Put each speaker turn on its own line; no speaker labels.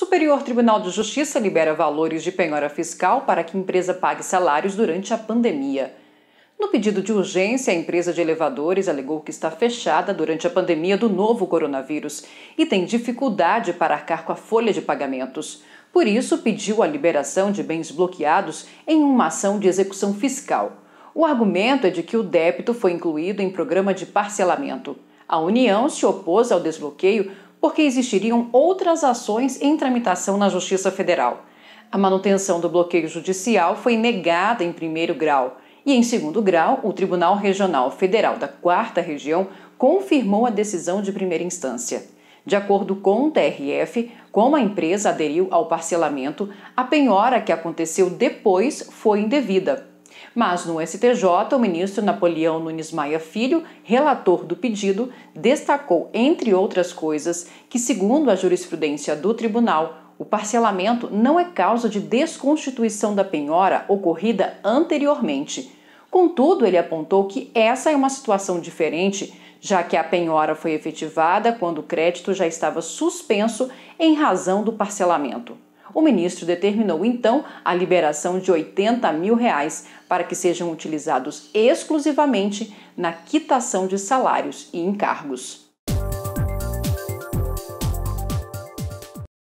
Superior Tribunal de Justiça libera valores de penhora fiscal para que empresa pague salários durante a pandemia. No pedido de urgência, a empresa de elevadores alegou que está fechada durante a pandemia do novo coronavírus e tem dificuldade para arcar com a folha de pagamentos. Por isso, pediu a liberação de bens bloqueados em uma ação de execução fiscal. O argumento é de que o débito foi incluído em programa de parcelamento. A União se opôs ao desbloqueio porque existiriam outras ações em tramitação na Justiça Federal. A manutenção do bloqueio judicial foi negada em primeiro grau e, em segundo grau, o Tribunal Regional Federal da Quarta Região confirmou a decisão de primeira instância. De acordo com o TRF, como a empresa aderiu ao parcelamento, a penhora que aconteceu depois foi indevida. Mas no STJ, o ministro Napoleão Nunes Maia Filho, relator do pedido, destacou, entre outras coisas, que, segundo a jurisprudência do tribunal, o parcelamento não é causa de desconstituição da penhora ocorrida anteriormente. Contudo, ele apontou que essa é uma situação diferente, já que a penhora foi efetivada quando o crédito já estava suspenso em razão do parcelamento. O ministro determinou então a liberação de 80 mil reais para que sejam utilizados exclusivamente na quitação de salários e encargos.